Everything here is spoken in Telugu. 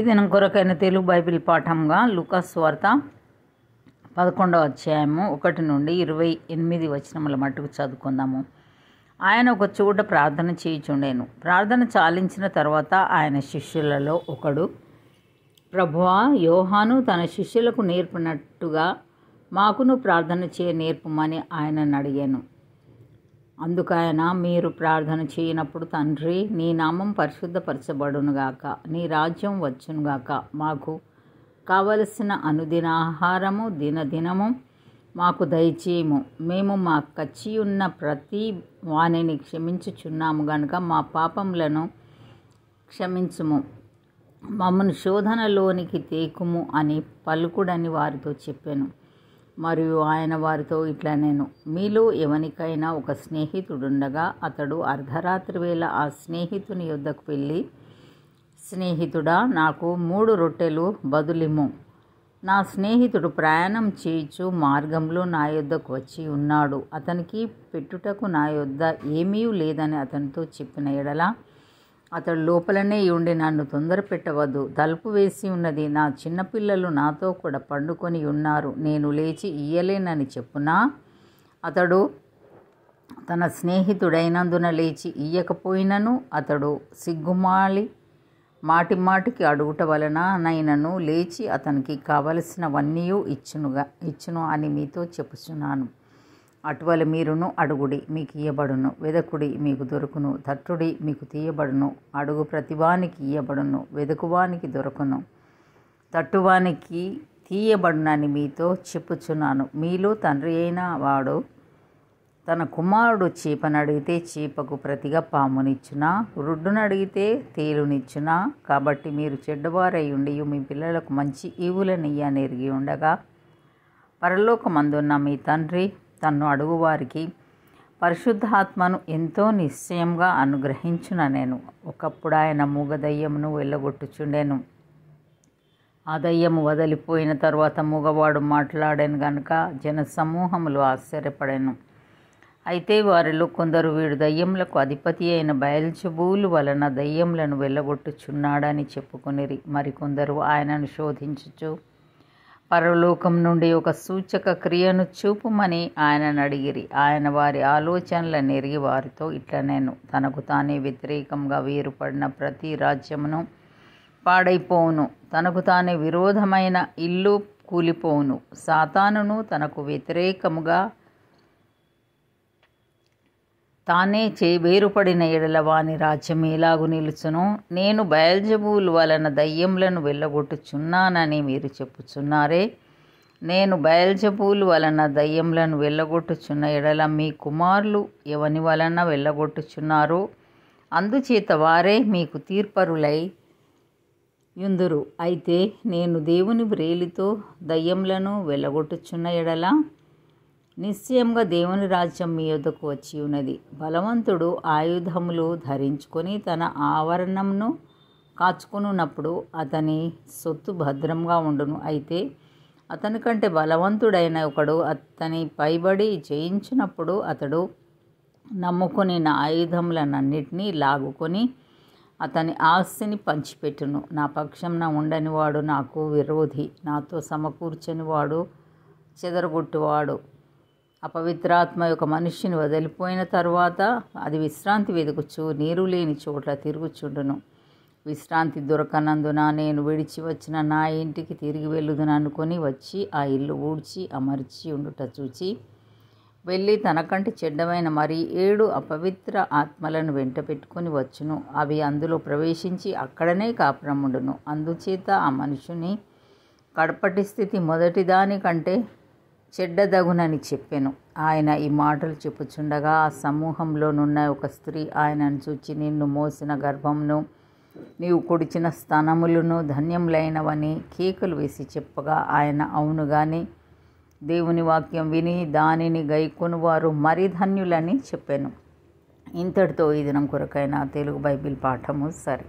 ఇది కొరకైన తెలుగు బైబిల్ పాఠంగా లుకస్ వార్త పదకొండవ అధ్యాయము ఒకటి నుండి ఇరవై ఎనిమిది వచనముల మట్టుకు చదువుకుందాము ఆయన ఒక చోట ప్రార్థన చేయుచుండేను ప్రార్థన చాలించిన తర్వాత ఆయన శిష్యులలో ఒకడు ప్రభువా యోహాను తన శిష్యులకు నేర్పినట్టుగా మాకును ప్రార్థన చేయ నేర్పమని ఆయనను అడిగాను అందుకాయన మీరు ప్రార్థన చేయనప్పుడు తండ్రి నీ నామం పరిశుద్ధపరచబడునుగాక నీ రాజ్యం వచ్చునుగాక మాకు కావలసిన అనుదిన ఆహారము దినదినము మాకు దయచేయము మేము మా కచ్చి ఉన్న ప్రతి వాణిని క్షమించుచున్నాము గనుక మా పాపములను క్షమించుము మమ్మను శోధనలోనికి తేకుము అని పలుకుడని వారితో చెప్పాను మరియు ఆయన వారితో ఇట్లా నేను మీలో ఎవనికైనా ఒక స్నేహితుడుండగా అతడు అర్ధరాత్రి వేళ ఆ స్నేహితుని యుద్ధకు వెళ్ళి స్నేహితుడా నాకు మూడు రొట్టెలు బదులిము నా స్నేహితుడు ప్రయాణం చేయొచ్చు మార్గంలో నా యొద్దకు వచ్చి ఉన్నాడు అతనికి పెట్టుటకు నా యొద్ద ఏమీ లేదని అతనితో చెప్పిన ఎడలా అతడు లోపలనే ఉండి నన్ను తొందర పెట్టవద్దు తలుపు వేసి ఉన్నది నా చిన్నపిల్లలు నాతో కూడా పండుకొని ఉన్నారు నేను లేచి ఇయ్యలేనని చెప్పునా అతడు తన స్నేహితుడైనందున లేచి ఇయ్యకపోయినను అతడు సిగ్గుమాలి మాటి మాటికి అడుగుట వలన నైనను లేచి అతనికి కావలసినవన్నీ ఇచ్చునుగా ఇచ్చును అని మీతో చెప్పుచున్నాను అటువల మీరును అడుగుడి మీకు ఇయ్యబడును వెదకుడి మీకు దొరుకును తట్టుడి మీకు తీయబడును అడుగు ప్రతివానికి ఇయ్యబడును వెదకువానికి దొరకును తట్టువానికి తీయబడునని మీతో చెప్పుచున్నాను మీలో తండ్రి అయిన వాడు తన కుమారుడు చీపనడిగితే చీపకు ప్రతిగా పామునిచ్చునా రుడ్డునడిగితే తేలునిచ్చునా కాబట్టి మీరు చెడ్డవారై ఉండి మీ పిల్లలకు మంచి ఈవులనియ్యని ఎరిగి ఉండగా పరలోకమందున్న మీ తండ్రి తన్ను అడుగువారికి పరిశుద్ధాత్మను ఎంతో నిశ్చయంగా అనుగ్రహించున నేను ఒకప్పుడు ఆయన మూగ దయ్యమును వెళ్ళగొట్టుచుండెను ఆ దయ్యము వదిలిపోయిన తరువాత మూగవాడు మాట్లాడాను గనుక జన సమూహములు ఆశ్చర్యపడాను అయితే వారిలో కొందరు వీడు దయ్యములకు అధిపతి అయిన బయల్చబూలు వలన దయ్యములను వెళ్ళగొట్టుచున్నాడని చెప్పుకొనిరి మరికొందరు ఆయనను శోధించచ్చు పరలోకం నుండి ఒక సూచక క్రియను చూపుమని ఆయనను అడిగిరి ఆయన వారి ఆలోచనల నెరిగి వారితో ఇట్ల నేను తనకు తానే వ్యతిరేకంగా వేరుపడిన ప్రతి రాజ్యమును పాడైపోవును తనకు తానే విరోధమైన ఇల్లు కూలిపోవును సాతానును తనకు వ్యతిరేకముగా తానే చే వేరుపడిన ఎడలవాని వాని రాజ్యం ఎలాగు నిలుచును నేను బయల్జబూలు వలన దయ్యములను వెళ్ళగొట్టుచున్నానని మీరు చెప్పుచున్నారే నేను బయల్జబూలు వలన దయ్యములను వెళ్ళగొట్టుచున్న ఎడల మీ కుమారులు ఎవని వలన వెళ్ళగొట్టుచున్నారు అందుచేత వారే మీకు తీర్పరులై యుందురు అయితే నేను దేవుని బ్రేలితో దయ్యములను వెళ్ళగొట్టుచున్న ఎడల నిశ్చయంగా దేవుని రాజ్యం మీ యొద్దకు వచ్చి ఉన్నది బలవంతుడు ఆయుధములు ధరించుకొని తన ఆవరణంను కాచుకునున్నప్పుడు అతని సొత్తు భద్రంగా ఉండును అయితే అతని కంటే బలవంతుడైన ఒకడు అతని పైబడి జయించినప్పుడు అతడు నమ్ముకొని నా ఆయుధములనన్నిటినీ లాగుకొని అతని ఆస్తిని పంచిపెట్టును నా పక్షంన ఉండనివాడు నాకు విరోధి నాతో సమకూర్చనివాడు చెదరగొట్టువాడు అపవిత్రాత్మ యొక్క మనిషిని వదిలిపోయిన తర్వాత అది విశ్రాంతి వెతుకుచు నీరు లేని చోట్ల తిరుగుచుండును విశ్రాంతి దొరకనందున నేను విడిచి వచ్చిన నా ఇంటికి తిరిగి వెళ్ళుదని అనుకుని వచ్చి ఆ ఇల్లు ఊడ్చి అమర్చి ఉండుట చూచి వెళ్ళి తనకంటే చెడ్డమైన మరి ఏడు అపవిత్ర ఆత్మలను వెంట పెట్టుకుని వచ్చును అవి అందులో ప్రవేశించి అక్కడనే కాపురముండును అందుచేత ఆ మనుషుని కడపటి స్థితి మొదటిదానికంటే చెడ్డదగునని చెప్పాను ఆయన ఈ మాటలు చెప్పుచుండగా ఆ సమూహంలోనున్న ఒక స్త్రీ ఆయనను చూచి నిన్ను మోసిన గర్భమును నీవు కొడిచిన స్థానములను ధన్యములైనవని కేకులు వేసి చెప్పగా ఆయన అవును కానీ దేవుని వాక్యం విని దానిని గైకొని వారు మరి ధన్యులని చెప్పాను ఇంతటితో ఈ దినం కొరకైన తెలుగు బైబిల్ పాఠము సరే